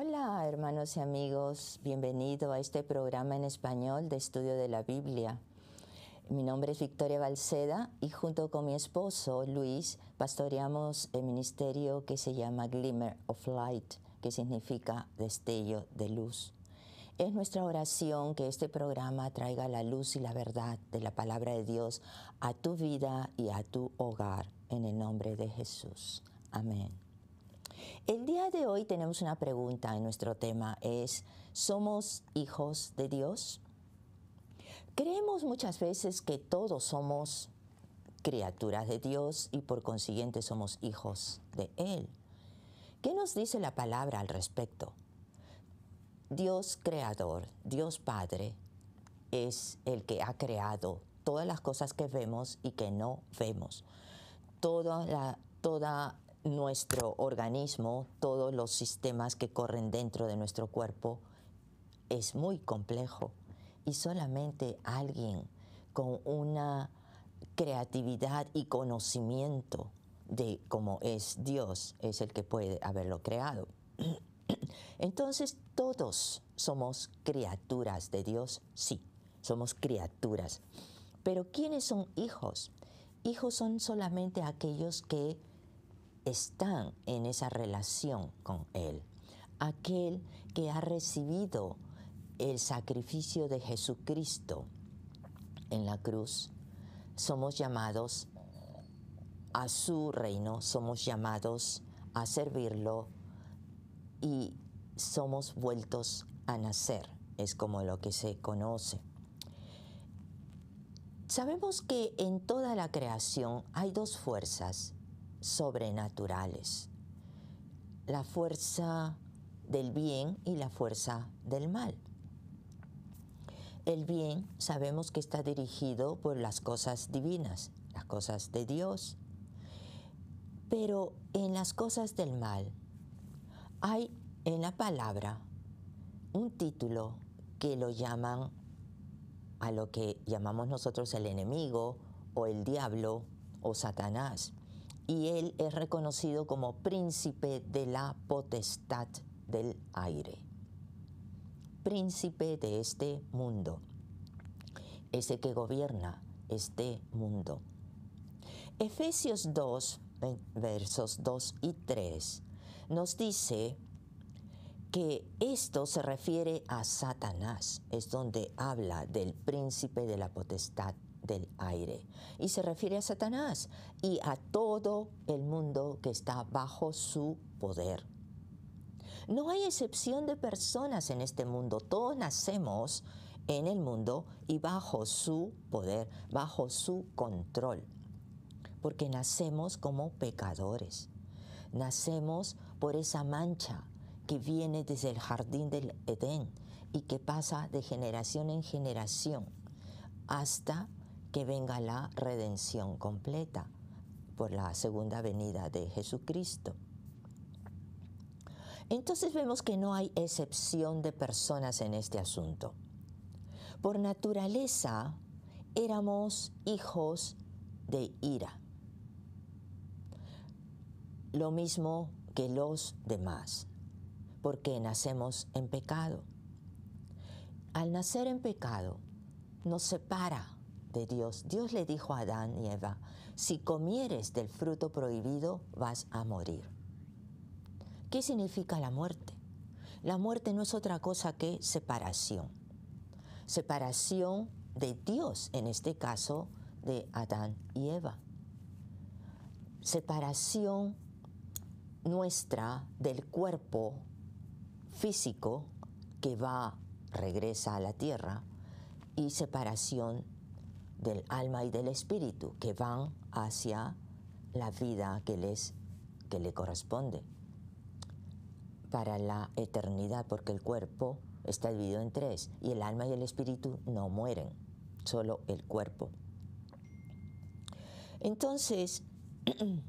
Hola hermanos y amigos, bienvenido a este programa en español de estudio de la Biblia. Mi nombre es Victoria Balseda y junto con mi esposo Luis pastoreamos el ministerio que se llama Glimmer of Light, que significa destello de luz. Es nuestra oración que este programa traiga la luz y la verdad de la palabra de Dios a tu vida y a tu hogar, en el nombre de Jesús. Amén. El día de hoy tenemos una pregunta en nuestro tema, es, ¿somos hijos de Dios? Creemos muchas veces que todos somos criaturas de Dios y por consiguiente somos hijos de Él. ¿Qué nos dice la palabra al respecto? Dios creador, Dios Padre, es el que ha creado todas las cosas que vemos y que no vemos. Toda la, toda nuestro organismo, todos los sistemas que corren dentro de nuestro cuerpo, es muy complejo y solamente alguien con una creatividad y conocimiento de cómo es Dios es el que puede haberlo creado. Entonces todos somos criaturas de Dios, sí, somos criaturas. Pero ¿quiénes son hijos? Hijos son solamente aquellos que están en esa relación con Él. Aquel que ha recibido el sacrificio de Jesucristo en la cruz, somos llamados a su reino, somos llamados a servirlo y somos vueltos a nacer, es como lo que se conoce. Sabemos que en toda la creación hay dos fuerzas sobrenaturales, la fuerza del bien y la fuerza del mal. El bien sabemos que está dirigido por las cosas divinas, las cosas de Dios, pero en las cosas del mal hay en la palabra un título que lo llaman a lo que llamamos nosotros el enemigo o el diablo o Satanás y él es reconocido como príncipe de la potestad del aire, príncipe de este mundo, ese que gobierna este mundo. Efesios 2, versos 2 y 3, nos dice que esto se refiere a Satanás, es donde habla del príncipe de la potestad del aire. Y se refiere a Satanás y a todo el mundo que está bajo su poder. No hay excepción de personas en este mundo, todos nacemos en el mundo y bajo su poder, bajo su control, porque nacemos como pecadores, nacemos por esa mancha que viene desde el jardín del Edén y que pasa de generación en generación hasta venga la redención completa por la segunda venida de Jesucristo. Entonces vemos que no hay excepción de personas en este asunto. Por naturaleza éramos hijos de ira, lo mismo que los demás, porque nacemos en pecado. Al nacer en pecado, nos separa Dios, Dios le dijo a Adán y Eva, si comieres del fruto prohibido vas a morir. ¿Qué significa la muerte? La muerte no es otra cosa que separación. Separación de Dios, en este caso de Adán y Eva. Separación nuestra del cuerpo físico que va, regresa a la tierra, y separación del alma y del espíritu que van hacia la vida que les que le corresponde para la eternidad, porque el cuerpo está dividido en tres y el alma y el espíritu no mueren, solo el cuerpo. Entonces,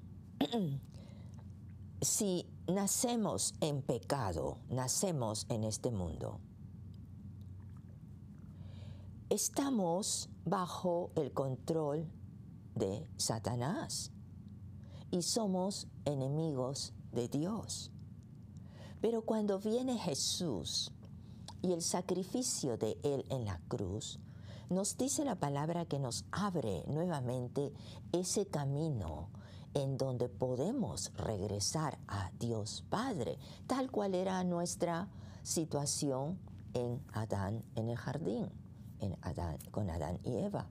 si nacemos en pecado, nacemos en este mundo, estamos bajo el control de Satanás y somos enemigos de Dios. Pero cuando viene Jesús y el sacrificio de Él en la cruz, nos dice la palabra que nos abre nuevamente ese camino en donde podemos regresar a Dios Padre, tal cual era nuestra situación en Adán en el jardín con Adán y Eva.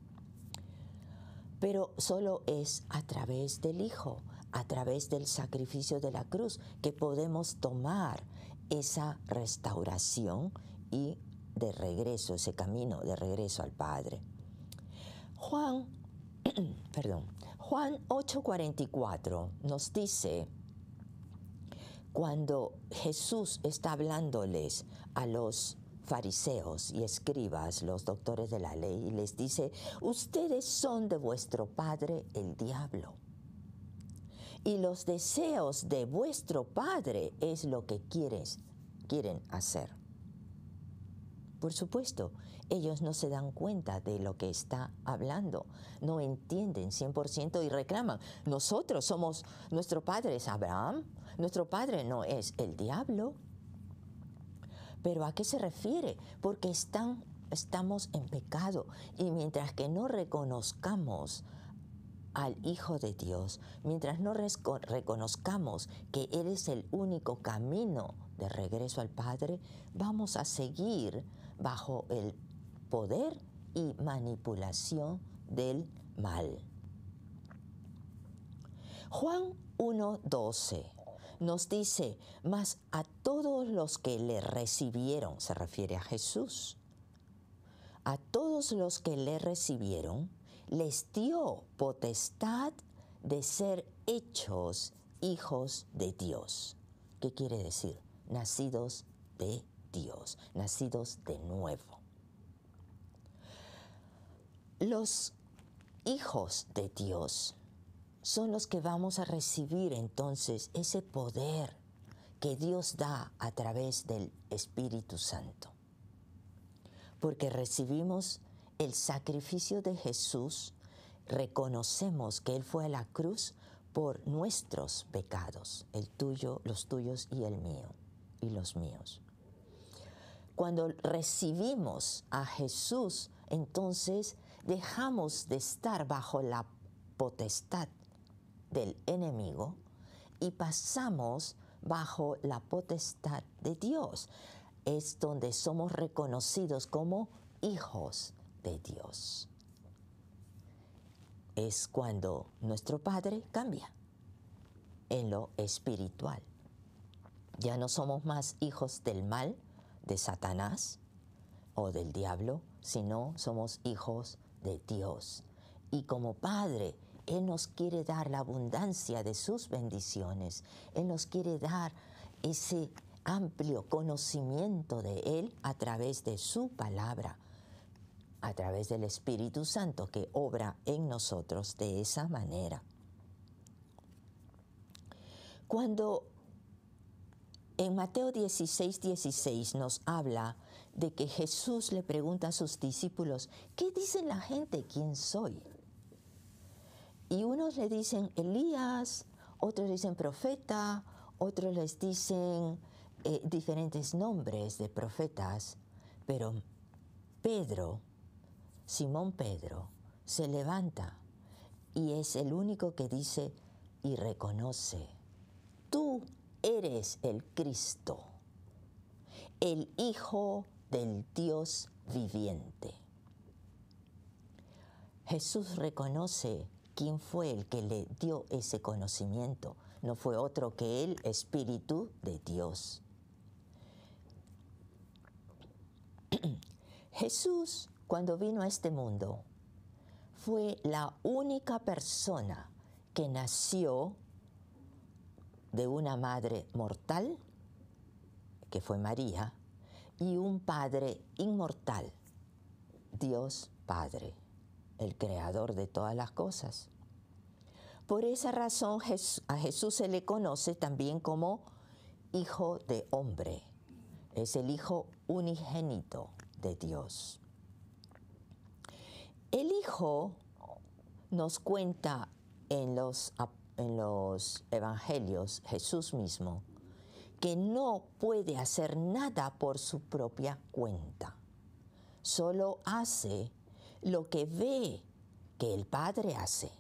Pero solo es a través del Hijo, a través del sacrificio de la cruz, que podemos tomar esa restauración y de regreso, ese camino de regreso al Padre. Juan, perdón, Juan 8:44 nos dice, cuando Jesús está hablándoles a los fariseos y escribas, los doctores de la ley, les dice, ustedes son de vuestro padre el diablo. Y los deseos de vuestro padre es lo que quieres, quieren hacer. Por supuesto, ellos no se dan cuenta de lo que está hablando, no entienden 100% y reclaman, nosotros somos, nuestro padre es Abraham, nuestro padre no es el diablo. Pero ¿a qué se refiere? Porque estamos en pecado y mientras que no reconozcamos al Hijo de Dios, mientras no reconozcamos que Él es el único camino de regreso al Padre, vamos a seguir bajo el poder y manipulación del mal. Juan 1.12 nos dice, mas a todos los que le recibieron, se refiere a Jesús, a todos los que le recibieron, les dio potestad de ser hechos hijos de Dios. ¿Qué quiere decir? Nacidos de Dios, nacidos de nuevo. Los hijos de Dios son los que vamos a recibir entonces ese poder que Dios da a través del Espíritu Santo. Porque recibimos el sacrificio de Jesús, reconocemos que Él fue a la cruz por nuestros pecados, el tuyo, los tuyos y el mío, y los míos. Cuando recibimos a Jesús, entonces dejamos de estar bajo la potestad del enemigo y pasamos bajo la potestad de Dios. Es donde somos reconocidos como hijos de Dios. Es cuando nuestro Padre cambia en lo espiritual. Ya no somos más hijos del mal, de Satanás o del diablo, sino somos hijos de Dios. Y como Padre él nos quiere dar la abundancia de sus bendiciones. Él nos quiere dar ese amplio conocimiento de Él a través de su palabra, a través del Espíritu Santo que obra en nosotros de esa manera. Cuando en Mateo 16, 16 nos habla de que Jesús le pregunta a sus discípulos, ¿qué dice la gente quién soy? le dicen Elías, otros dicen profeta, otros les dicen eh, diferentes nombres de profetas, pero Pedro, Simón Pedro, se levanta y es el único que dice y reconoce, tú eres el Cristo, el Hijo del Dios viviente. Jesús reconoce ¿Quién fue el que le dio ese conocimiento no fue otro que el Espíritu de Dios. Jesús, cuando vino a este mundo, fue la única persona que nació de una madre mortal, que fue María, y un padre inmortal, Dios Padre el creador de todas las cosas. Por esa razón a Jesús se le conoce también como Hijo de Hombre. Es el Hijo unigénito de Dios. El Hijo nos cuenta en los, en los Evangelios, Jesús mismo, que no puede hacer nada por su propia cuenta. Solo hace lo que ve que el Padre hace.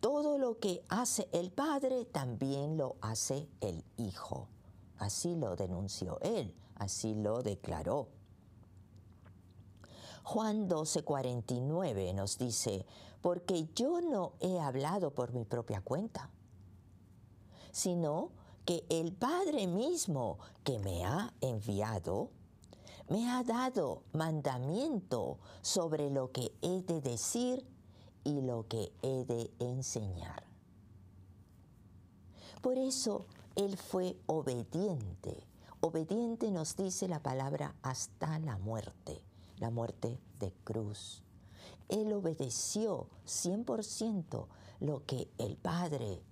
Todo lo que hace el Padre también lo hace el Hijo. Así lo denunció él, así lo declaró. Juan 12:49 nos dice, porque yo no he hablado por mi propia cuenta, sino que el Padre mismo que me ha enviado me ha dado mandamiento sobre lo que he de decir y lo que he de enseñar. Por eso Él fue obediente. Obediente nos dice la palabra hasta la muerte, la muerte de cruz. Él obedeció 100% lo que el Padre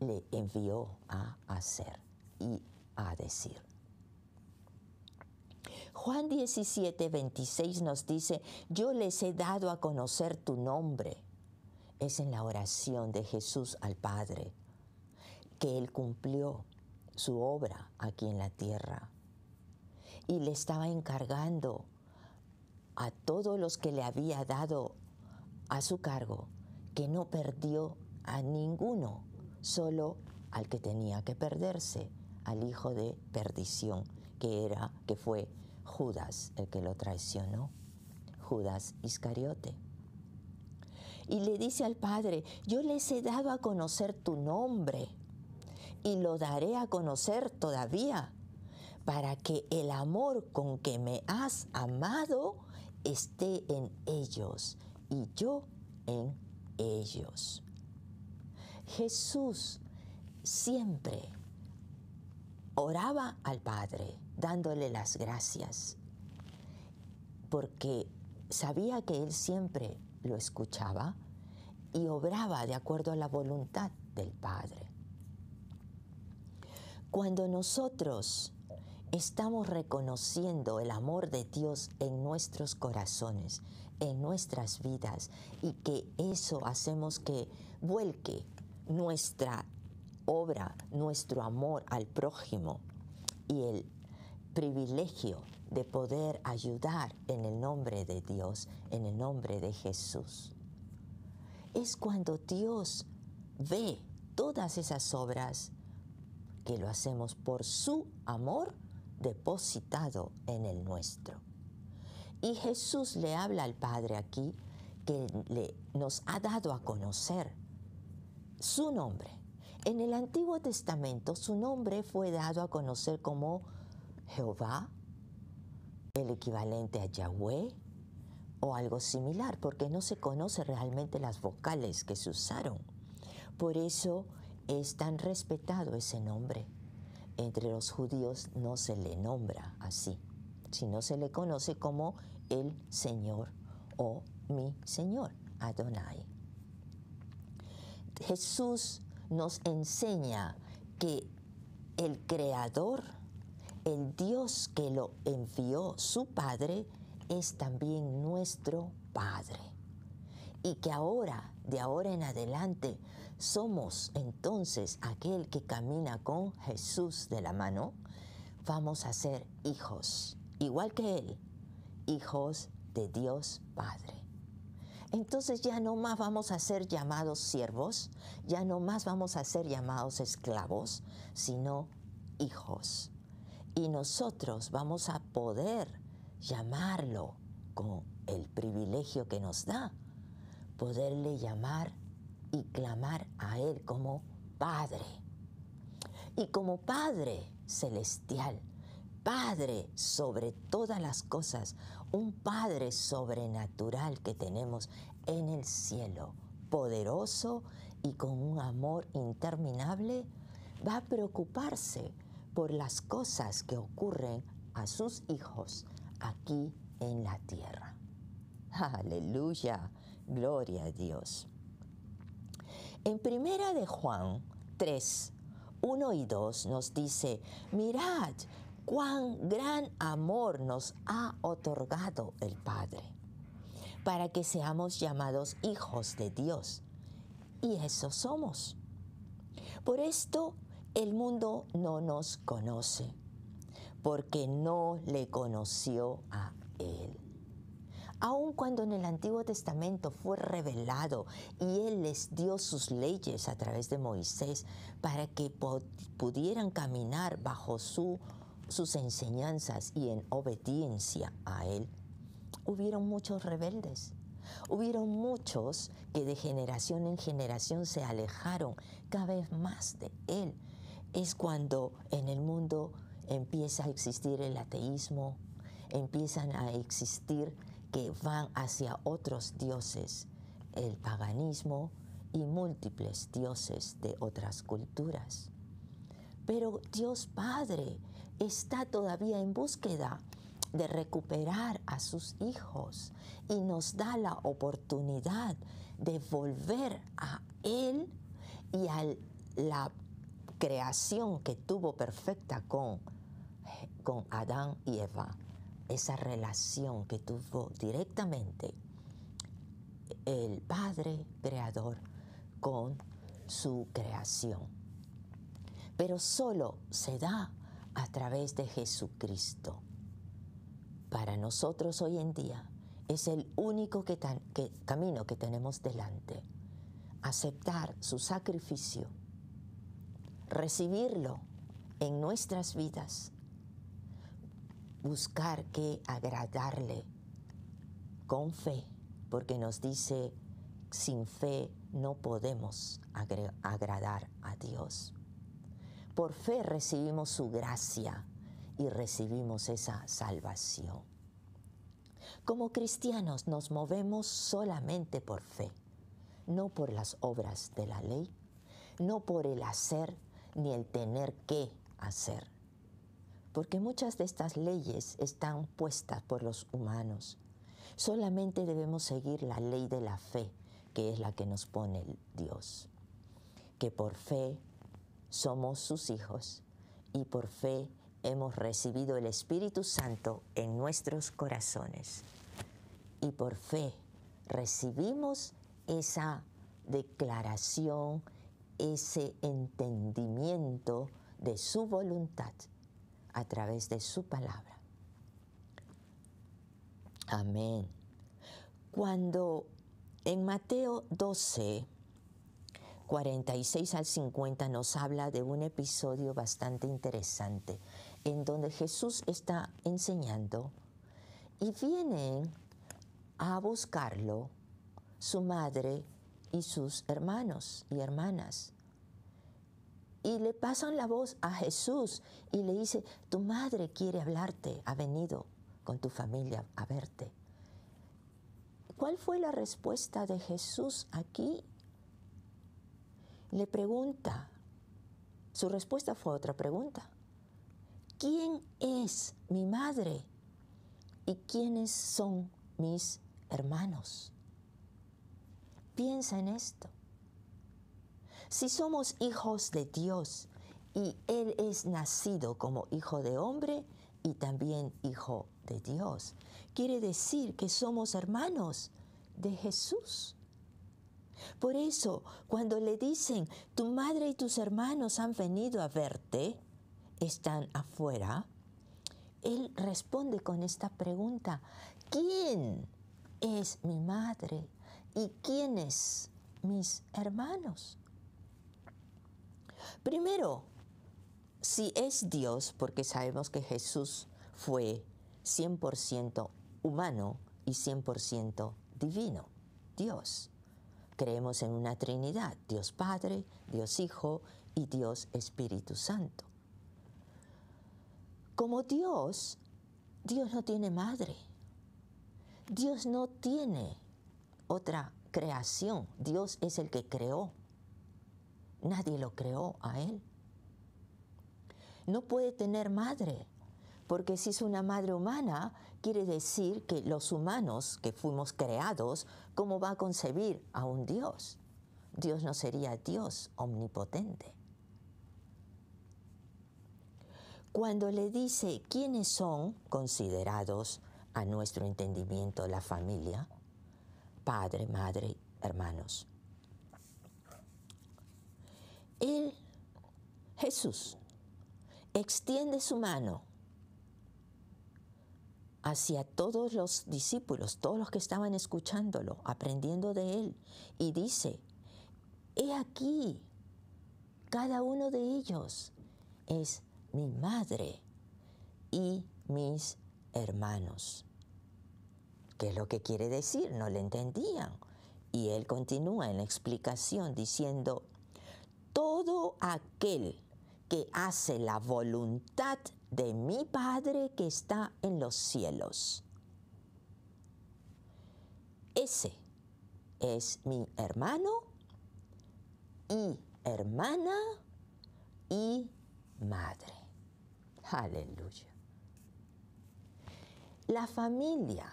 le envió a hacer y a decir. Juan 17, 26 nos dice, yo les he dado a conocer tu nombre. Es en la oración de Jesús al Padre que Él cumplió su obra aquí en la tierra. Y le estaba encargando a todos los que le había dado a su cargo que no perdió a ninguno, solo al que tenía que perderse, al hijo de perdición, que era, que fue Judas el que lo traicionó, Judas Iscariote. Y le dice al Padre, yo les he dado a conocer tu nombre y lo daré a conocer todavía, para que el amor con que me has amado esté en ellos y yo en ellos. Jesús siempre oraba al Padre dándole las gracias, porque sabía que él siempre lo escuchaba y obraba de acuerdo a la voluntad del Padre. Cuando nosotros estamos reconociendo el amor de Dios en nuestros corazones, en nuestras vidas, y que eso hacemos que vuelque nuestra obra, nuestro amor al prójimo y el privilegio de poder ayudar en el nombre de Dios, en el nombre de Jesús. Es cuando Dios ve todas esas obras que lo hacemos por su amor depositado en el nuestro. Y Jesús le habla al Padre aquí que le, nos ha dado a conocer su nombre. En el Antiguo Testamento su nombre fue dado a conocer como Jehová, el equivalente a Yahweh o algo similar, porque no se conoce realmente las vocales que se usaron. Por eso es tan respetado ese nombre. Entre los judíos no se le nombra así, sino se le conoce como el Señor o mi Señor, Adonai. Jesús nos enseña que el creador el Dios que lo envió, su Padre, es también nuestro Padre. Y que ahora, de ahora en adelante, somos entonces aquel que camina con Jesús de la mano, vamos a ser hijos, igual que Él, hijos de Dios Padre. Entonces ya no más vamos a ser llamados siervos, ya no más vamos a ser llamados esclavos, sino hijos y nosotros vamos a poder llamarlo con el privilegio que nos da, poderle llamar y clamar a Él como Padre. Y como Padre celestial, Padre sobre todas las cosas, un Padre sobrenatural que tenemos en el cielo, poderoso y con un amor interminable, va a preocuparse por las cosas que ocurren a sus hijos aquí en la tierra. Aleluya, gloria a Dios. En primera de Juan 3, 1 y 2 nos dice, mirad cuán gran amor nos ha otorgado el Padre para que seamos llamados hijos de Dios. Y eso somos. Por esto el mundo no nos conoce porque no le conoció a Él. Aun cuando en el Antiguo Testamento fue revelado y Él les dio sus leyes a través de Moisés para que pudieran caminar bajo sus enseñanzas y en obediencia a Él, hubieron muchos rebeldes. Hubieron muchos que de generación en generación se alejaron cada vez más de Él es cuando en el mundo empieza a existir el ateísmo, empiezan a existir que van hacia otros dioses, el paganismo y múltiples dioses de otras culturas. Pero Dios Padre está todavía en búsqueda de recuperar a sus hijos y nos da la oportunidad de volver a Él y a la creación que tuvo perfecta con, con Adán y Eva, esa relación que tuvo directamente el Padre Creador con su creación. Pero solo se da a través de Jesucristo. Para nosotros hoy en día es el único camino que tenemos delante. Aceptar su sacrificio recibirlo en nuestras vidas, buscar que agradarle con fe, porque nos dice, sin fe no podemos agradar a Dios. Por fe recibimos su gracia y recibimos esa salvación. Como cristianos nos movemos solamente por fe, no por las obras de la ley, no por el hacer, ni el tener qué hacer. Porque muchas de estas leyes están puestas por los humanos. Solamente debemos seguir la ley de la fe, que es la que nos pone Dios. Que por fe somos sus hijos y por fe hemos recibido el Espíritu Santo en nuestros corazones. Y por fe recibimos esa declaración, ese entendimiento de su voluntad a través de su palabra. Amén. Cuando en Mateo 12, 46 al 50 nos habla de un episodio bastante interesante en donde Jesús está enseñando y vienen a buscarlo su madre y sus hermanos y hermanas. Y le pasan la voz a Jesús y le dice, tu madre quiere hablarte, ha venido con tu familia a verte. ¿Cuál fue la respuesta de Jesús aquí? Le pregunta, su respuesta fue otra pregunta, ¿quién es mi madre y quiénes son mis hermanos? Piensa en esto. Si somos hijos de Dios y Él es nacido como hijo de hombre y también hijo de Dios, quiere decir que somos hermanos de Jesús. Por eso, cuando le dicen, tu madre y tus hermanos han venido a verte, están afuera, él responde con esta pregunta, ¿quién es mi madre ¿Y quiénes? Mis hermanos. Primero, si es Dios, porque sabemos que Jesús fue 100% humano y 100% divino, Dios. Creemos en una Trinidad, Dios Padre, Dios Hijo y Dios Espíritu Santo. Como Dios, Dios no tiene madre. Dios no tiene otra creación. Dios es el que creó. Nadie lo creó a él. No puede tener madre, porque si es una madre humana, quiere decir que los humanos que fuimos creados, ¿cómo va a concebir a un Dios? Dios no sería Dios omnipotente. Cuando le dice quiénes son considerados a nuestro entendimiento la familia, padre, madre, hermanos. Él, Jesús, extiende su mano hacia todos los discípulos, todos los que estaban escuchándolo, aprendiendo de él, y dice, he aquí, cada uno de ellos es mi madre y mis hermanos. ¿qué es lo que quiere decir? No le entendían. Y él continúa en la explicación diciendo, todo aquel que hace la voluntad de mi Padre que está en los cielos. Ese es mi hermano y hermana y madre. Aleluya. La familia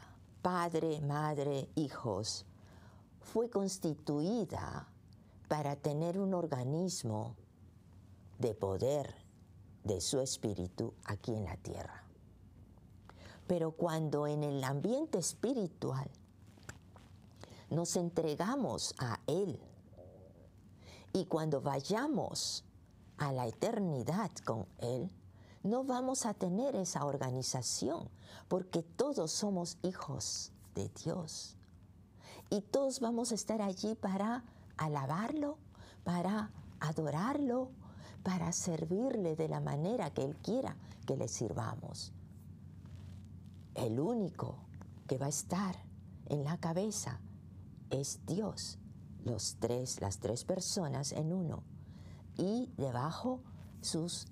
padre, madre, hijos, fue constituida para tener un organismo de poder de su espíritu aquí en la tierra. Pero cuando en el ambiente espiritual nos entregamos a Él y cuando vayamos a la eternidad con Él, no vamos a tener esa organización, porque todos somos hijos de Dios. Y todos vamos a estar allí para alabarlo, para adorarlo, para servirle de la manera que Él quiera que le sirvamos. El único que va a estar en la cabeza es Dios, los tres, las tres personas en uno, y debajo sus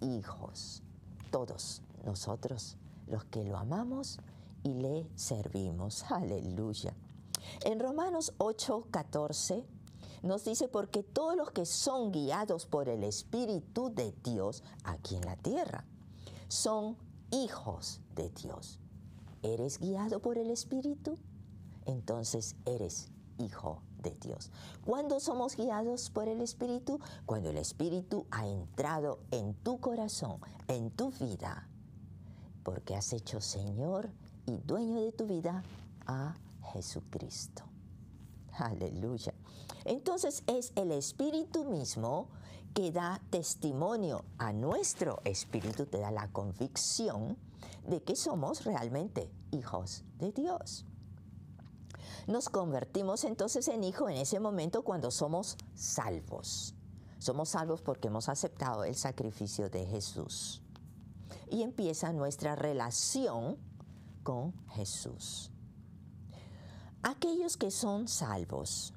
hijos, todos nosotros, los que lo amamos y le servimos. Aleluya. En Romanos 8, 14 nos dice, porque todos los que son guiados por el Espíritu de Dios aquí en la tierra, son hijos de Dios. ¿Eres guiado por el Espíritu? Entonces eres hijo de de Dios. ¿Cuándo somos guiados por el Espíritu? Cuando el Espíritu ha entrado en tu corazón, en tu vida, porque has hecho Señor y dueño de tu vida a Jesucristo. Aleluya. Entonces es el Espíritu mismo que da testimonio a nuestro Espíritu, te da la convicción de que somos realmente hijos de Dios. Nos convertimos entonces en hijo en ese momento cuando somos salvos. Somos salvos porque hemos aceptado el sacrificio de Jesús. Y empieza nuestra relación con Jesús. Aquellos que son salvos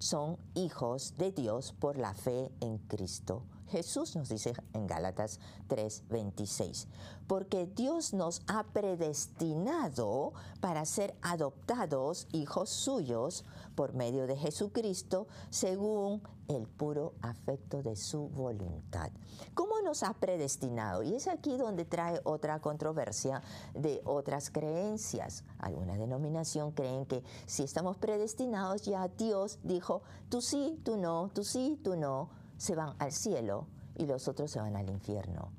son hijos de Dios por la fe en Cristo Jesús nos dice en Gálatas 3:26, porque Dios nos ha predestinado para ser adoptados hijos suyos por medio de Jesucristo según el puro afecto de su voluntad. ¿Cómo nos ha predestinado? Y es aquí donde trae otra controversia de otras creencias. Alguna denominación creen que si estamos predestinados ya Dios dijo, tú sí, tú no, tú sí, tú no, se van al cielo y los otros se van al infierno.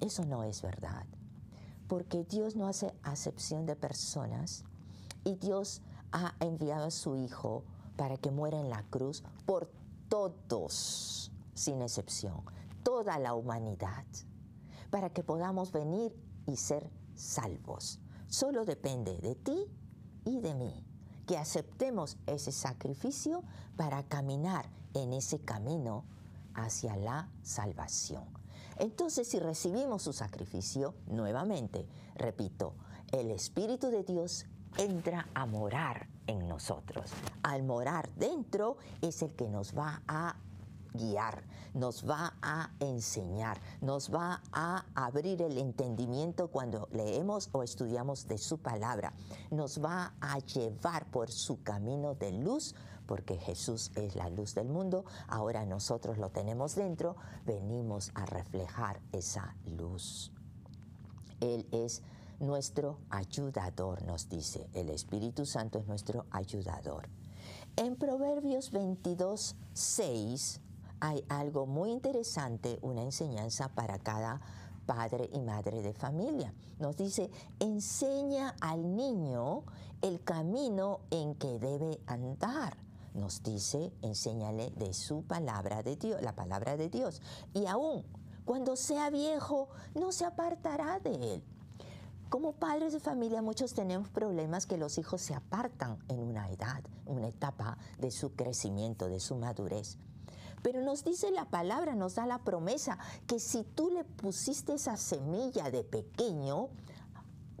Eso no es verdad, porque Dios no hace acepción de personas y Dios ha enviado a su Hijo para que muera en la cruz por todos, sin excepción, toda la humanidad, para que podamos venir y ser salvos. Solo depende de ti y de mí que aceptemos ese sacrificio para caminar en ese camino hacia la salvación. Entonces, si recibimos su sacrificio, nuevamente, repito, el Espíritu de Dios entra a morar en nosotros. Al morar dentro es el que nos va a guiar, nos va a enseñar, nos va a abrir el entendimiento cuando leemos o estudiamos de su palabra, nos va a llevar por su camino de luz porque Jesús es la luz del mundo, ahora nosotros lo tenemos dentro, venimos a reflejar esa luz. Él es nuestro ayudador, nos dice. El Espíritu Santo es nuestro ayudador. En Proverbios 22, 6 hay algo muy interesante, una enseñanza para cada padre y madre de familia. Nos dice, enseña al niño el camino en que debe andar nos dice, enséñale de su palabra de Dios, la palabra de Dios. Y aún cuando sea viejo, no se apartará de él. Como padres de familia muchos tenemos problemas que los hijos se apartan en una edad, una etapa de su crecimiento, de su madurez. Pero nos dice la palabra, nos da la promesa que si tú le pusiste esa semilla de pequeño,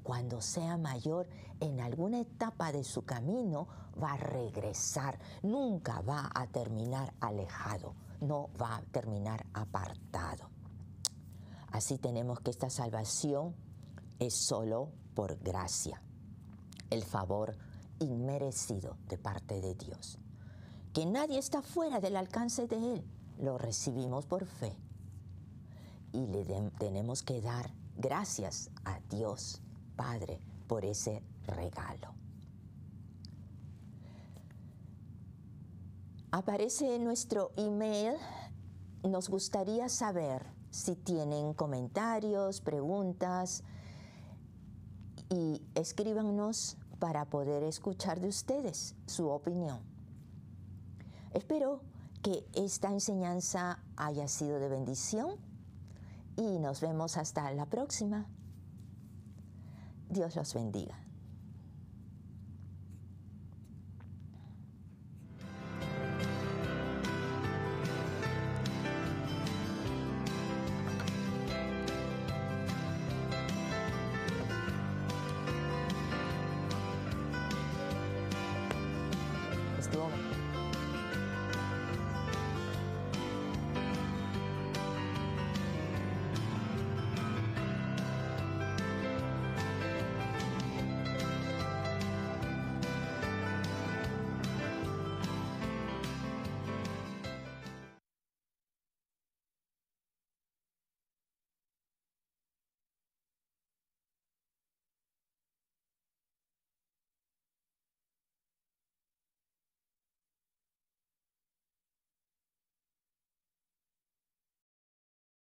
cuando sea mayor, en alguna etapa de su camino va a regresar, nunca va a terminar alejado, no va a terminar apartado. Así tenemos que esta salvación es solo por gracia, el favor inmerecido de parte de Dios. Que nadie está fuera del alcance de Él, lo recibimos por fe. Y le tenemos que dar gracias a Dios Padre por ese regalo. Aparece nuestro email, nos gustaría saber si tienen comentarios, preguntas y escríbanos para poder escuchar de ustedes su opinión. Espero que esta enseñanza haya sido de bendición y nos vemos hasta la próxima. Dios los bendiga.